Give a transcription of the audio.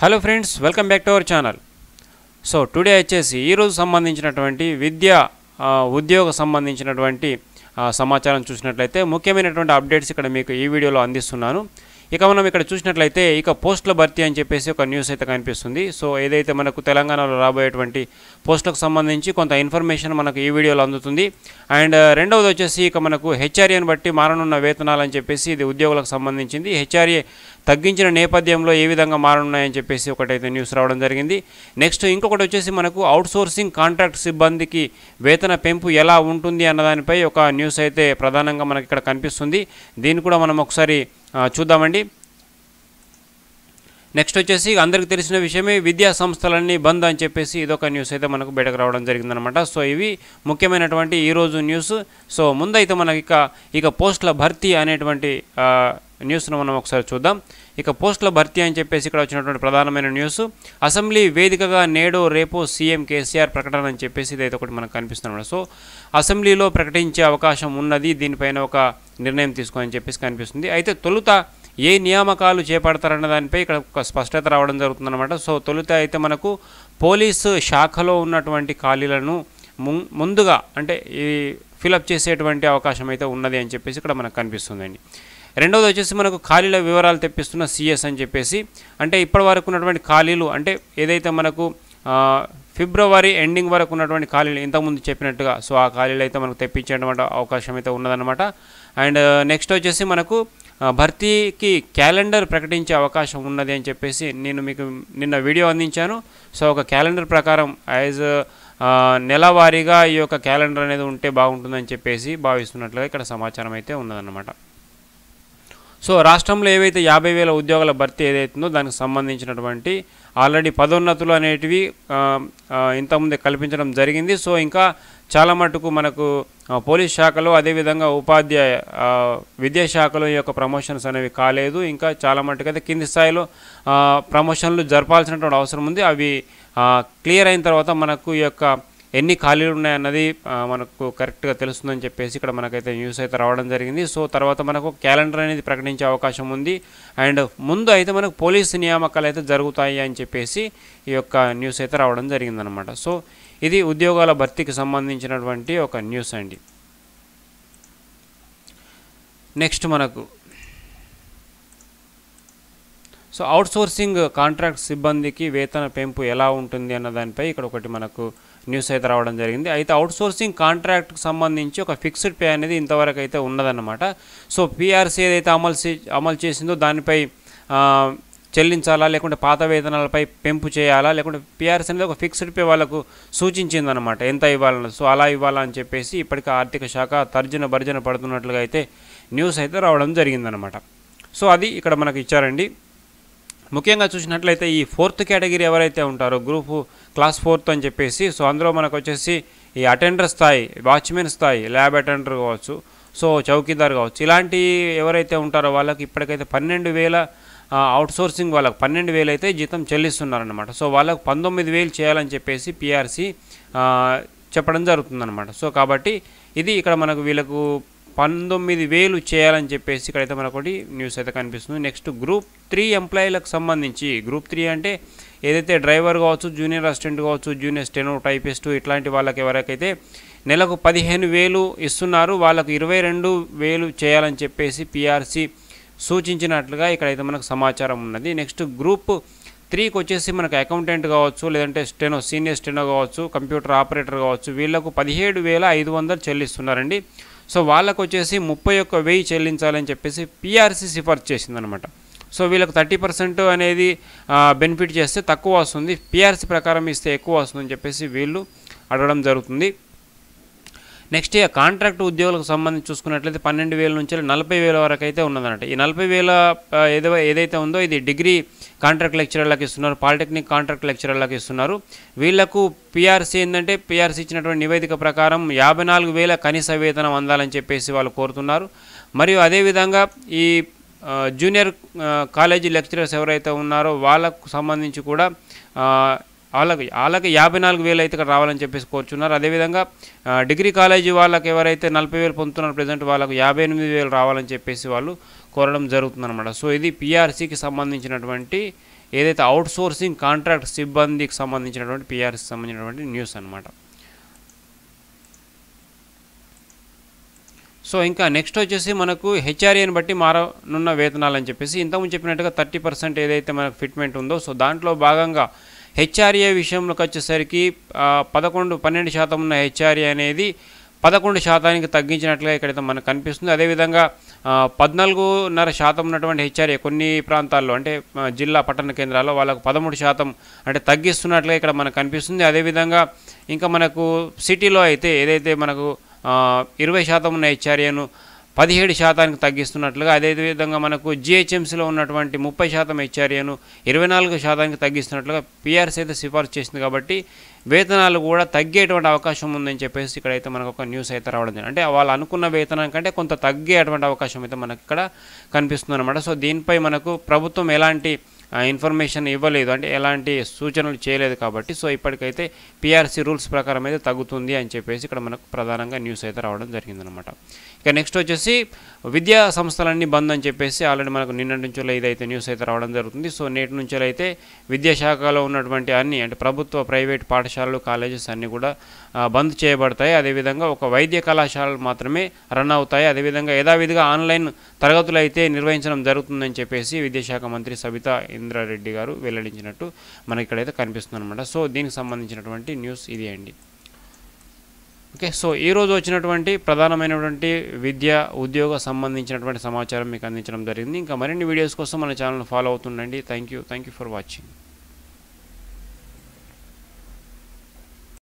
hello friends welcome back to our channel so today వచ్చేసి ఈరోజు సంబంధించినటువంటి విద్య ఉద్యోగ సంబంధించినటువంటి సమాచారం చూసినట్లయితే ముఖ్యమైనటువంటి అప్డేట్స్ ఇక్కడ మీకు ఈ వీడియోలో అందిస్తున్నాను ఇక మనం ఇక్కడ చూసినట్లయితే ఇక పోస్టుల భర్తీ అని చెప్పేసి ఒక న్యూస్ అయితే కనిపిస్తుంది సో ఏదైతే మనకు తెలంగాణలో రాబోయేటువంటి పోస్టులకు సంబంధించి కొంత ఇన్ఫర్మేషన్ మనకు ఈ వీడియోలో అందుతుంది అండ్ రెండవది వచ్చేసి ఇక మనకు హెచ్ఆర్ఏని బట్టి మారనున్న వేతనాలని చెప్పేసి ఇది ఉద్యోగులకు సంబంధించింది హెచ్ఆర్ఏ తగ్గించిన నేపథ్యంలో ఏ విధంగా మారనున్నాయని చెప్పేసి ఒకటైతే న్యూస్ రావడం జరిగింది నెక్స్ట్ ఇంకొకటి వచ్చేసి మనకు అవుట్సోర్సింగ్ కాంట్రాక్ట్ సిబ్బందికి వేతన పెంపు ఎలా ఉంటుంది అన్నదానిపై ఒక న్యూస్ అయితే ప్రధానంగా మనకి ఇక్కడ కనిపిస్తుంది దీన్ని కూడా మనం ఒకసారి చూద్దామండి నెక్స్ట్ వచ్చేసి అందరికి తెలిసిన విషయమే విద్యా సంస్థలన్నీ బంద్ అని చెప్పేసి ఇదొక న్యూస్ అయితే మనకు బయటకు రావడం జరిగిందనమాట సో ఇవి ముఖ్యమైనటువంటి ఈరోజు న్యూస్ సో ముందైతే మనకి ఇక ఇక పోస్టుల భర్తీ అనేటువంటి న్యూస్ను మనం ఒకసారి చూద్దాం ఇక పోస్టుల భర్తీ అని చెప్పేసి ఇక్కడ వచ్చినటువంటి ప్రధానమైన న్యూస్ అసెంబ్లీ వేదికగా నేడు రేపు సీఎం కేసీఆర్ ప్రకటన అని చెప్పేసి ఇదైతే ఒకటి మనకు కనిపిస్తుంది సో అసెంబ్లీలో ప్రకటించే అవకాశం ఉన్నది దీనిపైన ఒక నిర్ణయం తీసుకోని చెప్పేసి కనిపిస్తుంది అయితే తొలుత ఏ నియామకాలు చేపడతారన్న దానిపై ఇక్కడ ఒక స్పష్టత రావడం జరుగుతుందన్నమాట సో తొలుత అయితే మనకు పోలీసు శాఖలో ఉన్నటువంటి ఖాళీలను ముందుగా అంటే ఈ ఫిలప్ చేసేటువంటి అవకాశం అయితే ఉన్నది అని చెప్పేసి ఇక్కడ మనకు కనిపిస్తుందండి రెండవది వచ్చేసి మనకు ఖాళీల వివరాలు తెప్పిస్తున్న సిఎస్ అని చెప్పేసి అంటే ఇప్పటి వరకు ఉన్నటువంటి ఖాళీలు అంటే ఏదైతే మనకు ఫిబ్రవరి ఎండింగ్ వరకు ఉన్నటువంటి ఖాళీలు ఇంతకుముందు చెప్పినట్టుగా సో ఆ ఖాళీలు అయితే మనకు తెప్పించేటువంటి అవకాశం అయితే ఉన్నదన్నమాట అండ్ నెక్స్ట్ వచ్చేసి మనకు భర్తీకి క్యాలెండర్ ప్రకటించే అవకాశం ఉన్నది అని చెప్పేసి నేను మీకు నిన్న వీడియో అందించాను సో ఒక క్యాలెండర్ ప్రకారం యాజ్ నెలవారీగా ఈ యొక్క క్యాలెండర్ అనేది ఉంటే బాగుంటుందని చెప్పేసి భావిస్తున్నట్లుగా ఇక్కడ సమాచారం అయితే ఉన్నదన్నమాట సో రాష్ట్రంలో ఏవైతే యాభై వేల ఉద్యోగాల భర్తీ ఏదైతుందో దానికి సంబంధించినటువంటి ఆల్రెడీ పదోన్నతులు అనేటివి ఇంతకుముందు కల్పించడం జరిగింది సో ఇంకా చాలా మటుకు మనకు పోలీస్ శాఖలో అదేవిధంగా ఉపాధ్యాయ విద్యాశాఖలో యొక్క ప్రమోషన్స్ అనేవి కాలేదు ఇంకా చాలా మటుకు అయితే కింది స్థాయిలో ప్రమోషన్లు జరపాల్సినటువంటి అవసరం ఉంది అవి క్లియర్ అయిన తర్వాత మనకు ఈ యొక్క ఎన్ని ఖాళీలు ఉన్నాయన్నది మనకు కరెక్ట్గా తెలుస్తుందని చెప్పేసి ఇక్కడ మనకైతే న్యూస్ అయితే రావడం జరిగింది సో తర్వాత మనకు క్యాలెండర్ అనేది ప్రకటించే అవకాశం ఉంది అండ్ ముందు అయితే మనకు పోలీసు నియామకాలు అయితే జరుగుతాయి అని చెప్పేసి ఈ యొక్క న్యూస్ అయితే రావడం జరిగిందనమాట సో ఇది ఉద్యోగాల భర్తీకి సంబంధించినటువంటి ఒక న్యూస్ అండి నెక్స్ట్ మనకు సో అవుట్సోర్సింగ్ కాంట్రాక్ట్ సిబ్బందికి వేతన పెంపు ఎలా ఉంటుంది అన్న దానిపై ఇక్కడ ఒకటి మనకు న్యూస్ అయితే రావడం జరిగింది అయితే అవుట్సోర్సింగ్ కాంట్రాక్ట్కి సంబంధించి ఒక ఫిక్స్డ్ పే అనేది ఇంతవరకు అయితే ఉన్నదన్నమాట సో పీఆర్సీ ఏదైతే అమలు అమలు చేసిందో దానిపై చెల్లించాలా లేకుంటే పాత వేతనాలపై పెంపు చేయాలా లేకుంటే పీఆర్సీ అనేది ఒక ఫిక్స్డ్ పే వాళ్ళకు సూచించిందనమాట ఎంత ఇవ్వాలని సో అలా ఇవ్వాలా అని చెప్పేసి ఇప్పటికీ ఆర్థిక శాఖ తర్జన భర్జన పడుతున్నట్లుగా అయితే న్యూస్ అయితే రావడం జరిగిందనమాట సో అది ఇక్కడ మనకు ఇచ్చారండి ముఖ్యంగా చూసినట్లయితే ఈ ఫోర్త్ కేటగిరీ ఎవరైతే ఉంటారో గ్రూప్ క్లాస్ ఫోర్త్ అని చెప్పేసి సో అందులో మనకు వచ్చేసి ఈ అటెండర్ స్థాయి వాచ్మెన్ స్థాయి ల్యాబ్ అటెండర్ కావచ్చు సో చౌకీదార్ కావచ్చు ఇలాంటి ఎవరైతే ఉంటారో వాళ్ళకి ఇప్పటికైతే పన్నెండు వేల అవుట్సోర్సింగ్ వాళ్ళకి పన్నెండు వేలు అయితే జీతం చెల్లిస్తున్నారనమాట సో వాళ్ళకు పంతొమ్మిది వేలు చేయాలని చెప్పేసి పిఆర్సీ చెప్పడం జరుగుతుందనమాట సో కాబట్టి ఇది ఇక్కడ మనకు వీళ్ళకు పంతొమ్మిది వేలు చేయాలని చెప్పేసి ఇక్కడైతే మనకొకటి న్యూస్ అయితే కనిపిస్తుంది నెక్స్ట్ గ్రూప్ త్రీ ఎంప్లాయీలకు సంబంధించి గ్రూప్ త్రీ అంటే ఏదైతే డ్రైవర్ కావచ్చు జూనియర్ అసిస్టెంట్ కావచ్చు జూనియర్ స్టెనో టైపిస్టు ఇట్లాంటి వాళ్ళకి ఎవరికైతే నెలకు పదిహేను వేలు ఇస్తున్నారు వాళ్ళకు ఇరవై రెండు వేలు చేయాలని చెప్పేసి పిఆర్సి సూచించినట్లుగా ఇక్కడైతే మనకు సమాచారం ఉన్నది నెక్స్ట్ గ్రూప్ త్రీకి వచ్చేసి మనకు అకౌంటెంట్ కావచ్చు లేదంటే స్టెనో సీనియర్ స్టెనో కావచ్చు కంప్యూటర్ ఆపరేటర్ కావచ్చు వీళ్ళకు పదిహేడు వేల ఐదు వందలు చెల్లిస్తున్నారండి సో వాళ్ళకు వచ్చేసి ముప్పై ఒక్క వెయ్యి చెల్లించాలని చెప్పేసి పిఆర్సీ సిఫార్సు చేసిందనమాట సో వీళ్ళకి థర్టీ పర్సెంట్ అనేది బెనిఫిట్ చేస్తే తక్కువ వస్తుంది పిఆర్సీ ప్రకారం ఇస్తే ఎక్కువ వస్తుందని చెప్పేసి వీళ్ళు అడగడం జరుగుతుంది నెక్స్ట్ ఇక కాంట్రాక్ట్ ఉద్యోగులకు సంబంధించి చూసుకున్నట్లయితే పన్నెండు వేల నుంచి నలభై వేల వరకు అయితే ఉన్నదన్నమాట ఈ నలభై వేల ఏదో ఏదైతే ఉందో ఇది డిగ్రీ కాంట్రాక్ట్ లెక్చరర్లకు ఇస్తున్నారు పాలిటెక్నిక్ కాంట్రాక్ట్ లెక్చరర్లకు ఇస్తున్నారు వీళ్లకు పిఆర్సీ ఏంటంటే పిఆర్సీ ఇచ్చినటువంటి నివేదిక ప్రకారం యాభై నాలుగు వేల కనీస వేతనం అందాలని చెప్పేసి వాళ్ళు కోరుతున్నారు మరియు అదేవిధంగా ఈ జూనియర్ కాలేజీ లెక్చరర్స్ ఎవరైతే ఉన్నారో వాళ్ళకు సంబంధించి కూడా వాళ్ళకి వాళ్ళకి యాభై నాలుగు వేలు అయితే ఇక్కడ రావాలని చెప్పేసి కోరుచున్నారు అదేవిధంగా డిగ్రీ కాలేజీ వాళ్ళకి ఎవరైతే నలభై వేలు పొందుతున్నారు ప్రజెంట్ వాళ్ళకు యాభై ఎనిమిది వేలు రావాలని చెప్పేసి వాళ్ళు కోరడం జరుగుతుందన్నమాట సో ఇది పిఆర్సీకి సంబంధించినటువంటి ఏదైతే అవుట్ సోర్సింగ్ కాంట్రాక్ట్ సిబ్బందికి సంబంధించినటువంటి పిఆర్సీకి సంబంధించినటువంటి న్యూస్ అనమాట సో ఇంకా నెక్స్ట్ వచ్చేసి మనకు హెచ్ఆర్ఏని e బట్టి మారనున్న వేతనాలు అని చెప్పేసి ఇంతకుముందు చెప్పినట్టుగా థర్టీ పర్సెంట్ ఏదైతే మనకు ఫిట్మెంట్ ఉందో సో దాంట్లో భాగంగా హెచ్ఆర్ఏ విషయంలోకి వచ్చేసరికి పదకొండు పన్నెండు శాతం ఉన్న హెచ్ఆర్ఏ అనేది పదకొండు శాతానికి తగ్గించినట్లుగా ఇక్కడైతే మనకు కనిపిస్తుంది అదేవిధంగా పద్నాలుగున్నర శాతం ఉన్నటువంటి హెచ్ఆర్ఏ కొన్ని ప్రాంతాల్లో అంటే జిల్లా పట్టణ కేంద్రాల్లో వాళ్ళకు పదమూడు శాతం అంటే తగ్గిస్తున్నట్లుగా ఇక్కడ మనకు కనిపిస్తుంది అదేవిధంగా ఇంకా మనకు సిటీలో అయితే ఏదైతే మనకు ఇరవై శాతం ఉన్న హెచ్ఆర్ఏను పదిహేడు శాతానికి తగ్గిస్తున్నట్లుగా అదేవిధంగా మనకు జిహెచ్ఎంసీలో ఉన్నటువంటి ముప్పై శాతం హెచ్ఆర్ఏను ఇరవై నాలుగు శాతానికి తగ్గిస్తున్నట్లుగా పీఆర్సీ అయితే సిఫార్సు చేసింది కాబట్టి వేతనాలు కూడా తగ్గేటువంటి అవకాశం ఉందని చెప్పేసి ఇక్కడైతే మనకు ఒక న్యూస్ అయితే రావడం అంటే వాళ్ళు అనుకున్న వేతనం కంటే కొంత తగ్గేటువంటి అవకాశం అయితే మనకి ఇక్కడ కనిపిస్తుంది అనమాట సో దీనిపై మనకు ప్రభుత్వం ఎలాంటి ఇన్ఫర్మేషన్ ఇవ్వలేదు అంటే ఎలాంటి సూచనలు చేయలేదు కాబట్టి సో ఇప్పటికైతే పిఆర్సీ రూల్స్ ప్రకారం అయితే తగ్గుతుంది అని చెప్పేసి ఇక్కడ మనకు ప్రధానంగా న్యూస్ అయితే రావడం జరిగిందనమాట ఇక నెక్స్ట్ వచ్చేసి విద్యా సంస్థలన్నీ బంద్ అని చెప్పేసి ఆల్రెడీ మనకు నిన్నటి నుంచో ఇదైతే న్యూస్ అయితే రావడం జరుగుతుంది సో నేటి నుంచో అయితే విద్యాశాఖలో ఉన్నటువంటి అన్ని అంటే ప్రభుత్వ ప్రైవేట్ పాఠశాలలు కాలేజెస్ అన్నీ కూడా బంద్ చేయబడతాయి అదేవిధంగా ఒక వైద్య కళాశాలలు మాత్రమే రన్ అవుతాయి అదేవిధంగా యథావిధిగా ఆన్లైన్ తరగతులు అయితే నిర్వహించడం జరుగుతుందని చెప్పేసి విద్యాశాఖ మంత్రి సబితా ఇంద్రారెడ్డి గారు వెల్లడించినట్టు మనకి ఇక్కడైతే కనిపిస్తుంది అనమాట సో దీనికి సంబంధించినటువంటి న్యూస్ ఇది అండి ఓకే సో ఈరోజు వచ్చినటువంటి ప్రధానమైనటువంటి విద్య ఉద్యోగ సంబంధించినటువంటి సమాచారం మీకు అందించడం జరిగింది ఇంకా మరిన్ని వీడియోస్ కోసం మన ఛానల్ ఫాలో అవుతుండండి thank you thank you for watching